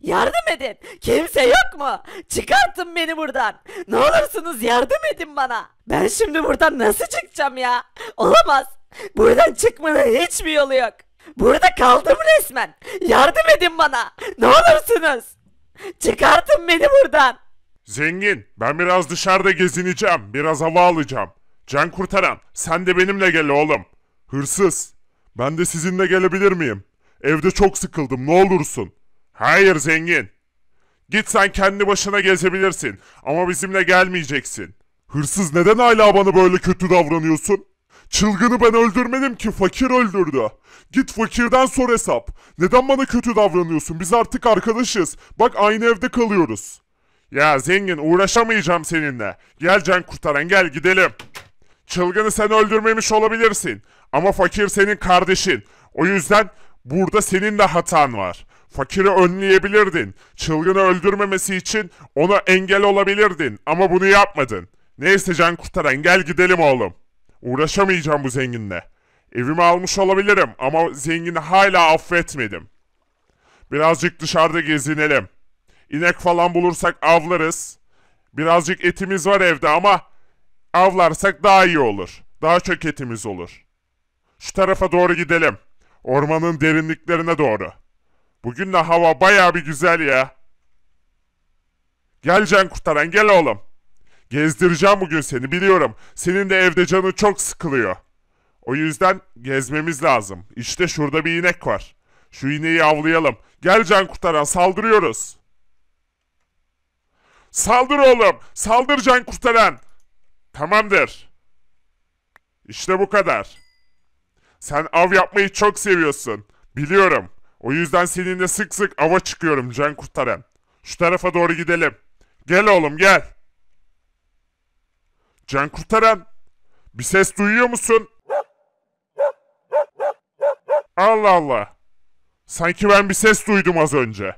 Yardım edin. Kimse yok mu? Çıkartın beni buradan. Ne olursunuz yardım edin bana. Ben şimdi buradan nasıl çıkacağım ya? Olamaz. Buradan çıkmanın hiçbir yolu yok. Burada kaldım resmen. Yardım edin bana. Ne olursunuz. Çıkartın beni buradan. Zengin, ben biraz dışarıda gezineceğim. Biraz hava alacağım. Can kurtaran, sen de benimle gel oğlum. Hırsız, ben de sizinle gelebilir miyim? Evde çok sıkıldım, ne olursun. Hayır zengin. Git sen kendi başına gezebilirsin ama bizimle gelmeyeceksin. Hırsız neden hala bana böyle kötü davranıyorsun? Çılgını ben öldürmedim ki fakir öldürdü. Git fakirden sor hesap. Neden bana kötü davranıyorsun? Biz artık arkadaşız. Bak aynı evde kalıyoruz. Ya zengin uğraşamayacağım seninle. Gel can kurtaran gel gidelim. Çılgını sen öldürmemiş olabilirsin. Ama fakir senin kardeşin. O yüzden burada senin de hatan var. Fakiri önleyebilirdin. Çılgını öldürmemesi için ona engel olabilirdin ama bunu yapmadın. Neyse can kurtaran gel gidelim oğlum. Uğraşamayacağım bu zenginle. Evimi almış olabilirim ama zengini hala affetmedim. Birazcık dışarıda gezinelim. İnek falan bulursak avlarız. Birazcık etimiz var evde ama avlarsak daha iyi olur. Daha çok etimiz olur. Şu tarafa doğru gidelim. Ormanın derinliklerine doğru.'' Bugün de hava baya bir güzel ya. Gel can kurtaran gel oğlum. Gezdireceğim bugün seni biliyorum. Senin de evde canı çok sıkılıyor. O yüzden gezmemiz lazım. İşte şurada bir inek var. Şu ineği avlayalım. Gel can kurtaran saldırıyoruz. Saldır oğlum. Saldır can kurtaran. Tamamdır. İşte bu kadar. Sen av yapmayı çok seviyorsun. Biliyorum. O yüzden seninle sık sık ava çıkıyorum can kurtaran. Şu tarafa doğru gidelim. Gel oğlum gel. Can kurtaran. Bir ses duyuyor musun? Allah Allah. Sanki ben bir ses duydum az önce.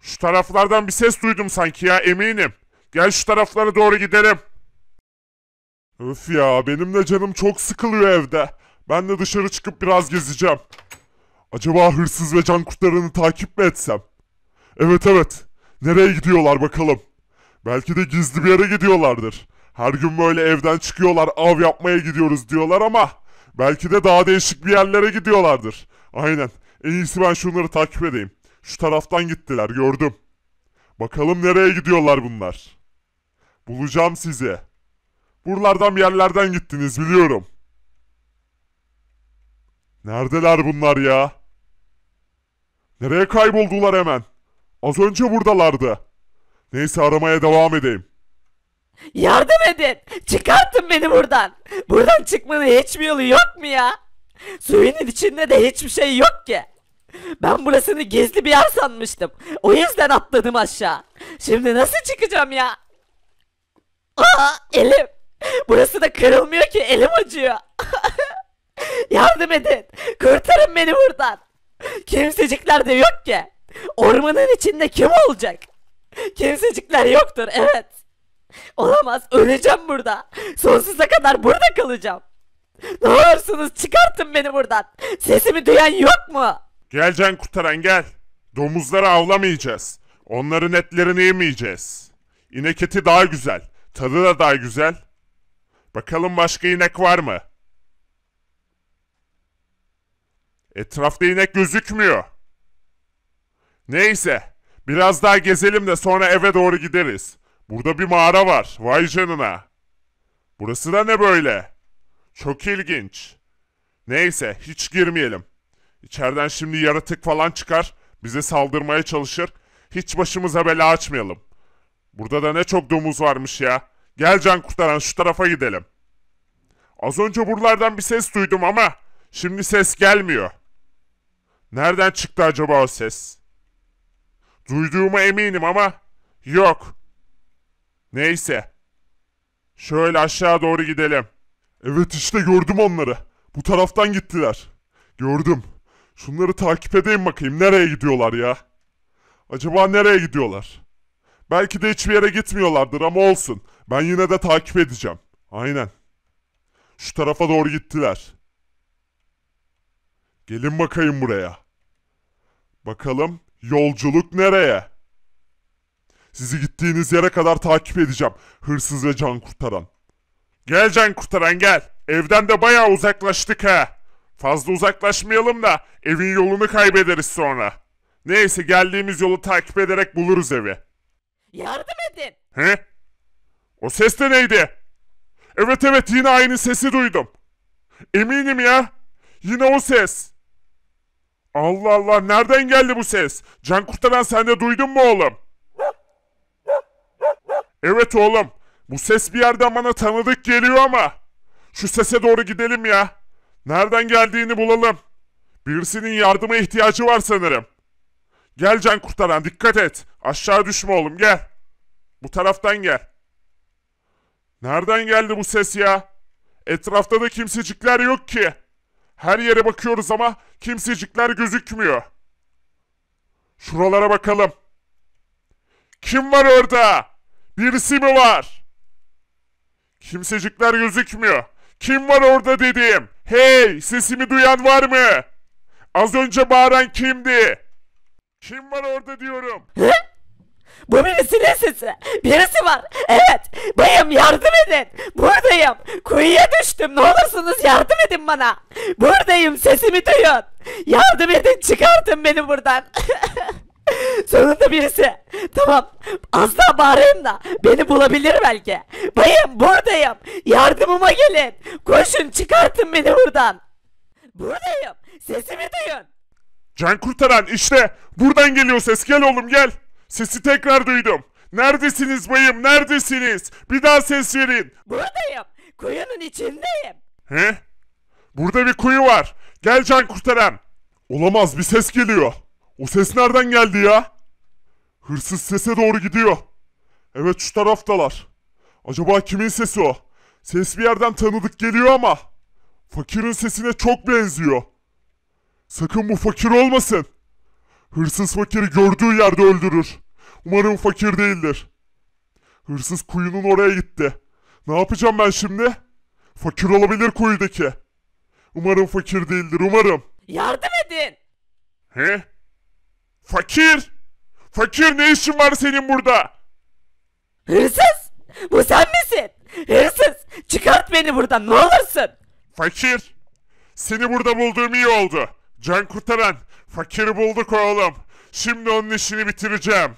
Şu taraflardan bir ses duydum sanki ya eminim. Gel şu taraflara doğru gidelim. Öf ya benim de canım çok sıkılıyor evde. Ben de dışarı çıkıp biraz gezeceğim. Acaba hırsız ve can kurtaranı takip mi etsem? Evet evet. Nereye gidiyorlar bakalım. Belki de gizli bir yere gidiyorlardır. Her gün böyle evden çıkıyorlar av yapmaya gidiyoruz diyorlar ama belki de daha değişik bir yerlere gidiyorlardır. Aynen. En iyisi ben şunları takip edeyim. Şu taraftan gittiler gördüm. Bakalım nereye gidiyorlar bunlar. Bulacağım sizi. Buralardan bir yerlerden gittiniz biliyorum. Neredeler bunlar ya? Nereye kayboldular hemen? Az önce buradalardı. Neyse aramaya devam edeyim. Yardım edin. Çıkartın beni buradan. Buradan çıkmanın hiçbir yolu yok mu ya? Suyun içinde de hiçbir şey yok ki. Ben burasını gizli bir yer sanmıştım. O yüzden atladım aşağı. Şimdi nasıl çıkacağım ya? Aa elim. Burası da kırılmıyor ki elim acıyor. Yardım edin. Kurtarın beni buradan. Kimsecikler de yok ki. Ormanın içinde kim olacak? Kimsecikler yoktur evet. Olamaz öleceğim burada. Sonsuza kadar burada kalacağım. Ne olursunuz çıkartın beni buradan. Sesimi duyan yok mu? Gel can kurtaran gel. Domuzları avlamayacağız. Onların etlerini yemeyeceğiz. İnek eti daha güzel. Tadı da daha güzel. Bakalım başka inek var mı? Etrafta inek gözükmüyor. Neyse. Biraz daha gezelim de sonra eve doğru gideriz. Burada bir mağara var. Vay canına. Burası da ne böyle? Çok ilginç. Neyse hiç girmeyelim. İçeriden şimdi yaratık falan çıkar. Bize saldırmaya çalışır. Hiç başımıza bela açmayalım. Burada da ne çok domuz varmış ya. Gel can kurtaran şu tarafa gidelim. Az önce buralardan bir ses duydum ama şimdi ses gelmiyor. Nereden çıktı acaba o ses? Duyduğuma eminim ama yok. Neyse. Şöyle aşağı doğru gidelim. Evet işte gördüm onları. Bu taraftan gittiler. Gördüm. Şunları takip edeyim bakayım nereye gidiyorlar ya. Acaba nereye gidiyorlar? Belki de hiçbir yere gitmiyorlardır ama olsun. Ben yine de takip edeceğim. Aynen. Şu tarafa doğru gittiler. Gelin bakayım buraya. Bakalım yolculuk nereye? Sizi gittiğiniz yere kadar takip edeceğim. Hırsız ve can kurtaran. Gel can kurtaran gel. Evden de bayağı uzaklaştık ha. Fazla uzaklaşmayalım da evin yolunu kaybederiz sonra. Neyse geldiğimiz yolu takip ederek buluruz evi. Yardım edin. He? O ses de neydi? Evet evet yine aynı sesi duydum. Eminim ya. Yine o ses. Allah Allah nereden geldi bu ses? Can kurtaran sen de duydun mu oğlum? Evet oğlum. Bu ses bir yerden bana tanıdık geliyor ama. Şu sese doğru gidelim ya. Nereden geldiğini bulalım. Birisinin yardıma ihtiyacı var sanırım. Gel can kurtaran dikkat et. Aşağı düşme oğlum gel. Bu taraftan gel. Nereden geldi bu ses ya? Etrafta da kimsecikler yok ki. Her yere bakıyoruz ama kimsecikler gözükmüyor. Şuralara bakalım. Kim var orada? Birisi mi var? Kimsecikler gözükmüyor. Kim var orada dedim. Hey sesimi duyan var mı? Az önce bağıran kimdi? Kim var orada diyorum. Hı? Bu birisinin sesi. Birisi var. Evet. Bayım yardım edin. Buradayım. Kuyuya düştüm. Ne olursunuz yardım edin bana. Buradayım sesimi duyun. Yardım edin çıkartın beni buradan. Sonunda birisi. Tamam. asla bağırayım da beni bulabilir belki. Bayım buradayım. Yardımıma gelin. Koşun çıkartın beni buradan. Buradayım. Sesimi duyun. Can kurtaran işte. Buradan geliyor ses. Gel oğlum gel. Sesi tekrar duydum. Neredesiniz bayım? Neredesiniz? Bir daha ses verin. Buradayım. Kuyunun içindeyim. He? Burada bir kuyu var. Gel can kurtaran. Olamaz bir ses geliyor. O ses nereden geldi ya? Hırsız sese doğru gidiyor. Evet şu taraftalar. Acaba kimin sesi o? Ses bir yerden tanıdık geliyor ama. Fakirin sesine çok benziyor. Sakın bu fakir olmasın. Hırsız fakiri gördüğü yerde öldürür. Umarım fakir değildir. Hırsız kuyunun oraya gitti. Ne yapacağım ben şimdi? Fakir olabilir kuyudaki. Umarım fakir değildir umarım. Yardım edin. He? Fakir! Fakir ne işin var senin burada? Hırsız! Bu sen misin? Hırsız! Çıkart beni buradan ne olursun. Fakir! Seni burada bulduğum iyi oldu. Can kurtaran. Fakiri bulduk oğlum. Şimdi onun işini bitireceğim.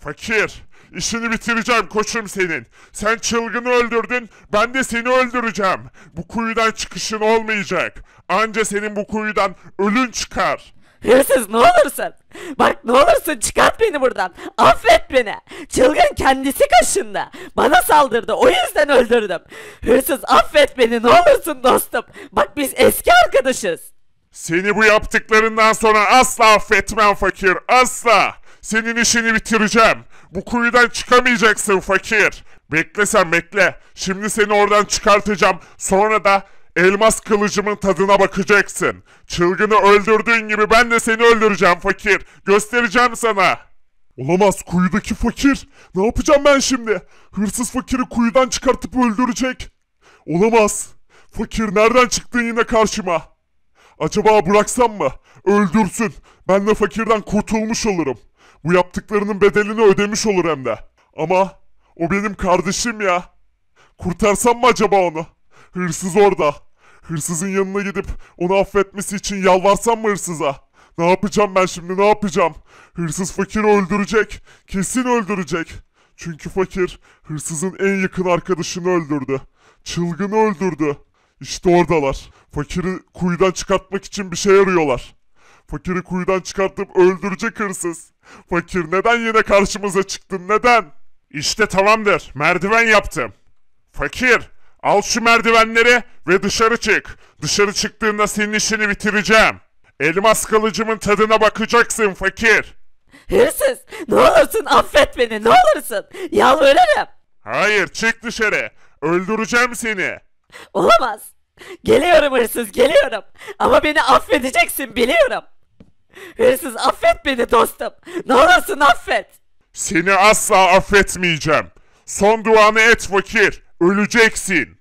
Fakir! İşini bitireceğim koçum senin. Sen çılgını öldürdün, ben de seni öldüreceğim. Bu kuyudan çıkışın olmayacak. Anca senin bu kuyudan ölün çıkar. Hırsız ne olursun. Bak ne olursun çıkart beni buradan. Affet beni. Çılgın kendisi kaşındı. Bana saldırdı. O yüzden öldürdüm. Hırsız affet beni ne olursun dostum. Bak biz eski arkadaşız. Seni bu yaptıklarından sonra asla affetmem fakir. Asla. Senin işini bitireceğim. Bu kuyudan çıkamayacaksın fakir. Bekle sen bekle. Şimdi seni oradan çıkartacağım. Sonra da elmas kılıcımın tadına bakacaksın. Çılgını öldürdüğün gibi ben de seni öldüreceğim fakir. Göstereceğim sana. Olamaz kuyudaki fakir. Ne yapacağım ben şimdi? Hırsız fakiri kuyudan çıkartıp öldürecek. Olamaz. Fakir nereden çıktın yine karşıma? Acaba bıraksam mı? Öldürsün. Ben de fakirden kurtulmuş olurum. Bu yaptıklarının bedelini ödemiş olur hem de. Ama o benim kardeşim ya. Kurtarsam mı acaba onu? Hırsız orada. Hırsızın yanına gidip onu affetmesi için yalvarsam mı hırsıza? Ne yapacağım ben şimdi ne yapacağım? Hırsız fakiri öldürecek. Kesin öldürecek. Çünkü fakir hırsızın en yakın arkadaşını öldürdü. Çılgını öldürdü. İşte oradalar. Fakiri kuyudan çıkartmak için bir şey arıyorlar. Fakiri kuyudan çıkartıp öldürecek hırsız. Fakir neden yine karşımıza çıktın neden? İşte tamamdır merdiven yaptım. Fakir al şu merdivenleri ve dışarı çık. Dışarı çıktığında senin işini bitireceğim. Elmas kılıcımın tadına bakacaksın fakir. Hırsız ne olursun affet beni ne olursun yalvarırım. Hayır çık dışarı öldüreceğim seni. Olamaz. Geliyorum hırsız geliyorum. Ama beni affedeceksin biliyorum. Hırsız affet beni dostum. Ne olursun affet. Seni asla affetmeyeceğim. Son duanı et fakir. Öleceksin.